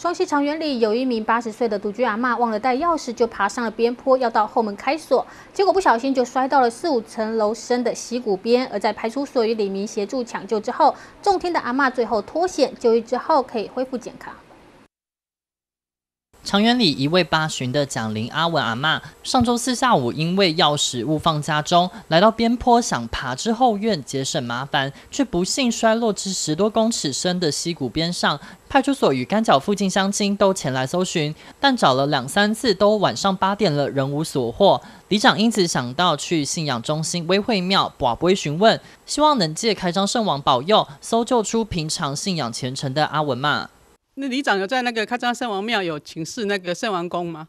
双溪长园里有一名八十岁的独居阿嬷，忘了带钥匙，就爬上了边坡，要到后门开锁，结果不小心就摔到了四五层楼深的溪谷边。而在派出所与李明协助抢救之后，中天的阿嬷最后脱险，就医之后可以恢复健康。长园里一位八旬的蒋林阿文阿妈，上周四下午因为钥匙误放家中，来到边坡想爬至后院节省麻烦，却不幸摔落至十多公尺深的溪谷边上。派出所与干角附近乡亲都前来搜寻，但找了两三次都晚上八点了，仍无所获。里长因此想到去信仰中心威惠庙寡伯询问，希望能借开张圣王保佑，搜救出平常信仰虔诚的阿文妈。那里长有在那个开张圣王庙有请示那个圣王宫吗？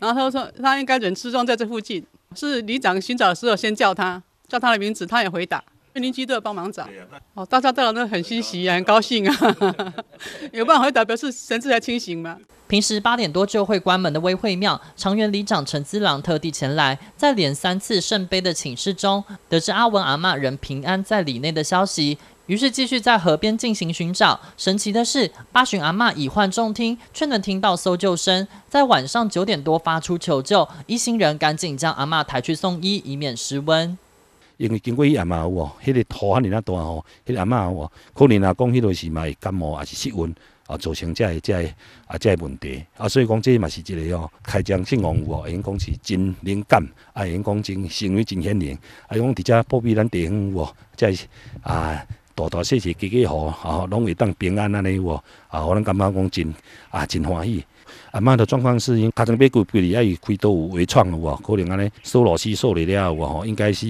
然后他说他应该人失踪在这附近，是里长寻找的时候先叫他，叫他的名字，他也回答，邻居都要帮忙找，哦，大家在都很欣喜啊，很高兴啊，有办法回答表示神志还清醒吗？平时八点多就会关门的威惠庙，长园里长陈资郎特地前来，在连三次圣杯的请示中，得知阿文阿妈仍平安在里内的消息，于是继续在河边进行寻找。神奇的是，八旬阿妈已患重听，却能听到搜救声，在晚上九点多发出求救，一行人赶紧将阿妈抬去送医，以免失温。因为经过伊阿妈有哦，迄个土哈尔呾大吼，迄个阿妈有哦，可能啊讲迄落是嘛会感冒，抑是失温啊造成这、这、啊这问题啊，所以讲这嘛是一个哦，开张先王有哦，会用讲是真灵感，啊会用讲真，行为真显灵，啊讲伫遮破比咱地方有，是啊。大大小小几几户吼，拢会当平安安尼喎，啊，我能感觉讲真，啊，真欢喜。阿妈的状况是，因，家中被规规里爱开刀到微创了喎，可能安尼收老细受理了喎，应该是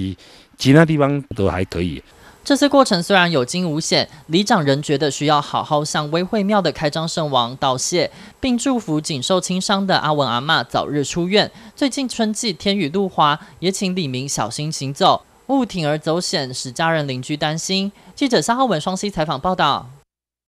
其他地方都还可以。这次过程虽然有惊无险，李长仍觉得需要好好向威惠庙的开张圣王道谢，并祝福仅受轻伤的阿文阿妈早日出院。最近春季天雨路滑，也请李明小心行走。误铤而走险，使家人邻居担心。记者沙浩文双溪采访报道。